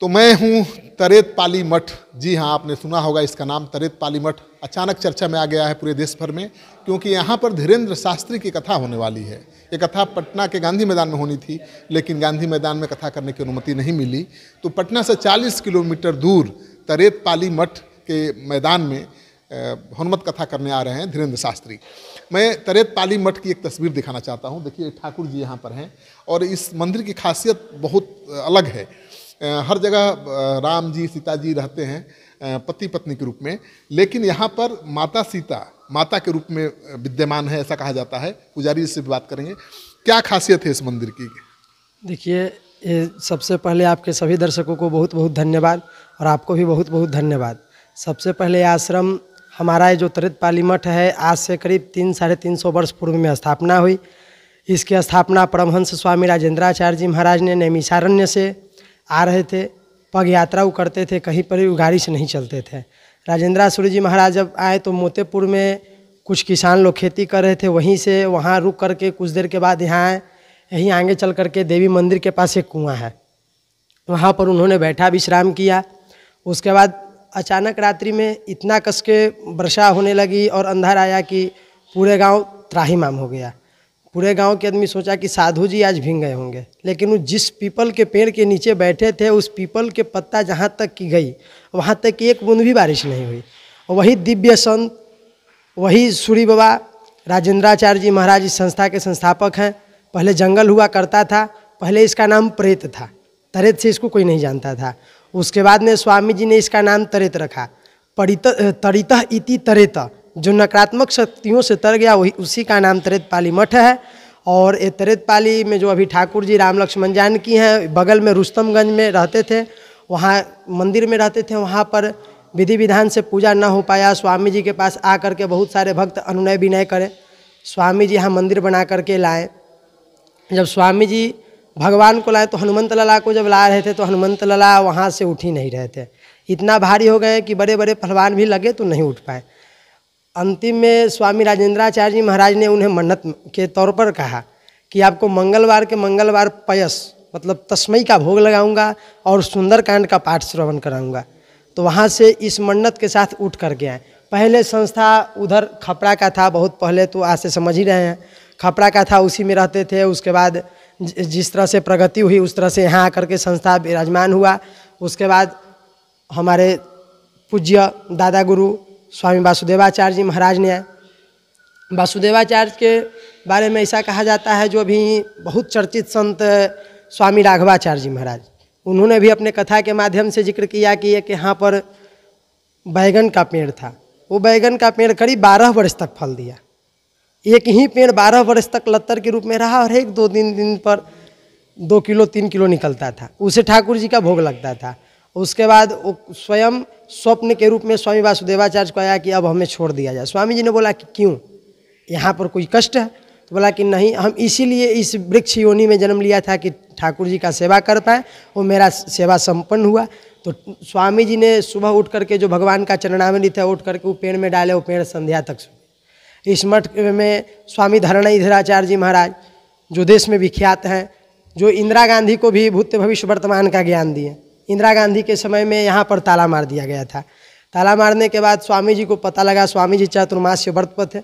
तो मैं हूँ तरेत पाली मठ जी हाँ आपने सुना होगा इसका नाम तरेत पाली मठ अचानक चर्चा में आ गया है पूरे देश भर में क्योंकि यहाँ पर धीरेन्द्र शास्त्री की कथा होने वाली है ये कथा पटना के गांधी मैदान में होनी थी लेकिन गांधी मैदान में कथा करने की अनुमति नहीं मिली तो पटना से 40 किलोमीटर दूर तरेत पाली मठ के मैदान में हनुमत कथा करने आ रहे हैं धीरेन्द्र शास्त्री मैं तरेत पाली मठ की एक तस्वीर दिखाना चाहता हूँ देखिए ठाकुर जी यहाँ पर हैं और इस मंदिर की खासियत बहुत अलग है हर जगह राम जी सीता जी रहते हैं पति पत्नी के रूप में लेकिन यहाँ पर माता सीता माता के रूप में विद्यमान है ऐसा कहा जाता है पुजारी से बात करेंगे क्या खासियत है इस मंदिर की देखिए ये सबसे पहले आपके सभी दर्शकों को बहुत बहुत धन्यवाद और आपको भी बहुत बहुत धन्यवाद सबसे पहले आश्रम हमारा ये जो तरित पाली मठ है आज से करीब तीन साढ़े तीन सौ वर्ष पूर्व में स्थापना हुई इसकी स्थापना परमहंस स्वामी राजेंद्राचार्य जी महाराज ने नैमिषारण्य से आ रहे थे पग यात्रा वो करते थे कहीं पर भी गाड़ी से नहीं चलते थे राजेंद्रा सूर्य जी महाराज जब आए तो मोतेपुर में कुछ किसान लोग खेती कर रहे थे वहीं से वहाँ रुक करके कुछ देर के बाद यहाँ आए यहीं आगे चल करके देवी मंदिर के पास एक कुआँ है वहाँ पर उन्होंने बैठा विश्राम किया उसके बाद अचानक रात्रि में इतना कस के वर्षा होने लगी और अंधार आया कि पूरे गांव त्राहीमाम हो गया पूरे गांव के आदमी सोचा कि साधु जी आज भींग गए होंगे लेकिन वो जिस पीपल के पेड़ के नीचे बैठे थे उस पीपल के पत्ता जहाँ तक की गई वहाँ तक एक बूंद भी बारिश नहीं हुई वही दिव्य संत वही सूर्य बाबा राजेंद्राचार्य जी महाराज इस संस्था के संस्थापक हैं पहले जंगल हुआ करता था पहले इसका नाम प्रेत था तरेत से इसको कोई नहीं जानता था उसके बाद में स्वामी जी ने इसका नाम तरेत रखा परित तरित इति तरेता जो नकारात्मक शक्तियों से तर गया वही उसी का नाम तरेतपाली मठ है और ये पाली में जो अभी ठाकुर जी राम लक्ष्मण जानकी हैं बगल में रुस्तमगंज में रहते थे वहाँ मंदिर में रहते थे वहाँ पर विधि विधान से पूजा न हो पाया स्वामी जी के पास आ करके बहुत सारे भक्त अनुनय विनय करें स्वामी जी यहाँ मंदिर बना करके लाए जब स्वामी जी भगवान को लाए तो हनुमंत लला को जब ला रहे थे तो हनुमंत लला वहाँ से उठ ही नहीं रहे थे इतना भारी हो गए कि बड़े बड़े पहलवान भी लगे तो नहीं उठ पाए अंतिम में स्वामी राजेंद्राचार्य जी महाराज ने उन्हें मन्नत के तौर पर कहा कि आपको मंगलवार के मंगलवार पयस मतलब तस्मई का भोग लगाऊंगा और सुंदरकांड का पाठ श्रवण कराऊंगा तो वहाँ से इस मन्नत के साथ उठ कर गए पहले संस्था उधर खपड़ा का था बहुत पहले तो आज से समझ ही रहे हैं खपड़ा का था उसी में रहते थे उसके बाद जिस तरह से प्रगति हुई उस तरह से यहाँ आकर के संस्था विराजमान हुआ उसके बाद हमारे पूज्य दादा गुरु स्वामी वासुदेवाचार्य जी महाराज ने वासुदेवाचार्य के बारे में ऐसा कहा जाता है जो भी बहुत चर्चित संत स्वामी राघवाचार्य जी महाराज उन्होंने भी अपने कथा के माध्यम से जिक्र किया कि एक यहाँ पर बैगन का पेड़ था वो बैगन का पेड़ करीब बारह वर्ष तक फल दिया एक ही पेड़ बारह वर्ष तक लत्तर के रूप में रहा और एक दो दिन दिन पर दो किलो तीन किलो निकलता था उसे ठाकुर जी का भोग लगता था उसके बाद वो स्वयं स्वप्न के रूप में स्वामी वासुदेवाचार्य को आया कि अब हमें छोड़ दिया जाए स्वामी जी ने बोला कि क्यों यहाँ पर कोई कष्ट है तो बोला कि नहीं हम इसीलिए इस वृक्ष योनि में जन्म लिया था कि ठाकुर जी का सेवा कर पाए और मेरा सेवा संपन्न हुआ तो स्वामी जी ने सुबह उठ करके जो भगवान का चरणामृत था उठ करके वो पेड़ में डाले वो पेड़ संध्या तक इस मठ में स्वामी धरणीधराचार्य जी महाराज जो देश में विख्यात हैं जो इंदिरा गांधी को भी भूत भविष्य वर्तमान का ज्ञान दिए इंदिरा गांधी के समय में यहाँ पर ताला मार दिया गया था ताला मारने के बाद स्वामी जी को पता लगा स्वामी जी से व्रत पर थे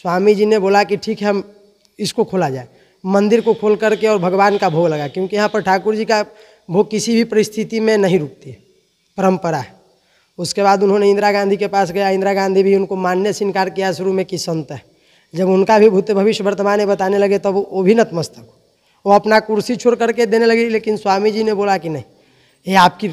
स्वामी जी ने बोला कि ठीक है हम इसको खोला जाए मंदिर को खोल करके और भगवान का भोग लगा क्योंकि यहाँ पर ठाकुर जी का भोग किसी भी परिस्थिति में नहीं रुकती है परम्परा है उसके बाद उन्होंने इंदिरा गांधी के पास गया इंदिरा गांधी भी उनको मानने से इनकार किया शुरू में कि संत है जब उनका भी भूत भविष्य वर्तमान बताने लगे तब तो वो भी नतमस्तक वो अपना कुर्सी छोड़ करके देने लगी लेकिन स्वामी जी ने बोला कि नहीं ये आपकी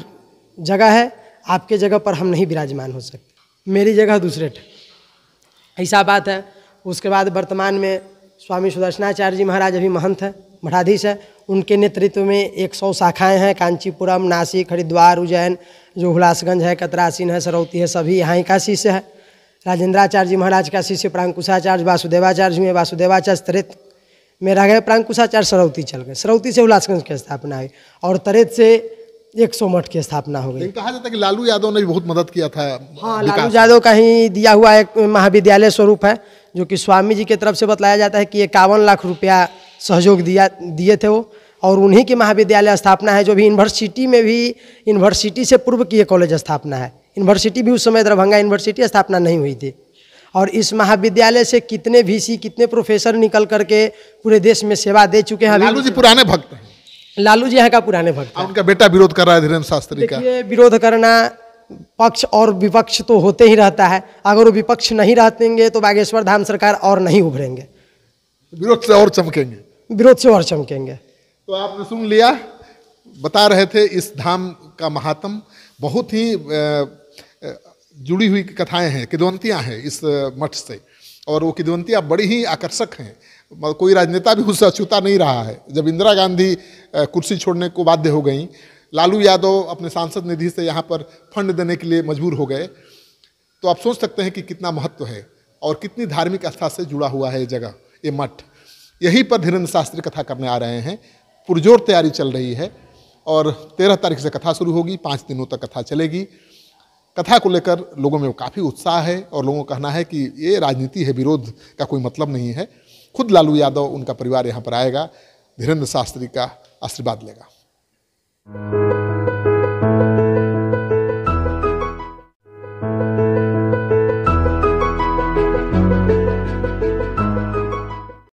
जगह है आपके जगह पर हम नहीं विराजमान हो सकते मेरी जगह दूसरे ठे ऐसा बात है उसके बाद वर्तमान में स्वामी सुदर्शनाचार्य जी महाराज अभी महंत हैं मठाधीश है उनके नेतृत्व में 100 शाखाएँ हैं कांचीपुरम नासिक हरिद्वार उज्जैन जो हुलासगंज है कतरासीन है सरौती है सभी यहाँ का शिष्य है राजेंद्राचार्य जी महाराज का शिष्य प्रांकुशाचार्य वासुदेवाचार्य हुए वासुदेवाचार्य तरित में रह गए प्रांकुशाचार्य सरौती चल गए सरौती से हुलासगंज की स्थापना हुई और तरित से एक सौ मठ की स्थापना हो गई कहा जाता है कि लालू यादव ने भी बहुत मदद किया था हाँ लालू यादव का ही दिया हुआ एक महाविद्यालय स्वरूप है जो कि स्वामी जी की तरफ से बतलाया जाता है कि इक्यावन लाख रुपया सहयोग दिया दिए थे वो और उन्हीं की महाविद्यालय स्थापना है जो भी यूनिवर्सिटी में भी यूनिवर्सिटी से पूर्व की ये कॉलेज स्थापना है यूनिवर्सिटी भी उस समय दरभंगा यूनिवर्सिटी स्थापना नहीं हुई थी और इस महाविद्यालय से कितने वीसी कितने प्रोफेसर निकल करके पूरे देश में सेवा दे चुके हैं लालू जी पुराने भक्त हैं लालू जी यहाँ का पुराने भक्त उनका बेटा विरोध कर रहा है धीरेन्द्र शास्त्री का विरोध करना पक्ष और विपक्ष तो होते ही रहता है अगर वो विपक्ष नहीं रहतेंगे तो बागेश्वर धाम सरकार और नहीं उभरेंगे विरोध से और चमकेंगे विरोध से और चमकेंगे तो आपने सुन लिया बता रहे थे इस धाम का महात्म बहुत ही जुड़ी हुई कथाएं हैं किदवंतियाँ हैं इस मठ से और वो किदवंतियाँ बड़ी ही आकर्षक हैं मतलब कोई राजनेता भी उससे अछूता नहीं रहा है जब इंदिरा गांधी कुर्सी छोड़ने को बाध्य हो गई लालू यादव अपने सांसद निधि से यहाँ पर फंड देने के लिए मजबूर हो गए तो आप सोच सकते हैं कि कितना महत्व है और कितनी धार्मिक आस्था से जुड़ा हुआ है ये जगह ये मठ यहीं पर धीरेन्द्र शास्त्री कथा करने आ रहे हैं पुरजोर तैयारी चल रही है और तेरह तारीख से कथा शुरू होगी पाँच दिनों तक कथा चलेगी कथा को लेकर लोगों में काफ़ी उत्साह है और लोगों का कहना है कि ये राजनीति है विरोध का कोई मतलब नहीं है खुद लालू यादव उनका परिवार यहाँ पर आएगा धीरेन्द्र शास्त्री का आशीर्वाद लेगा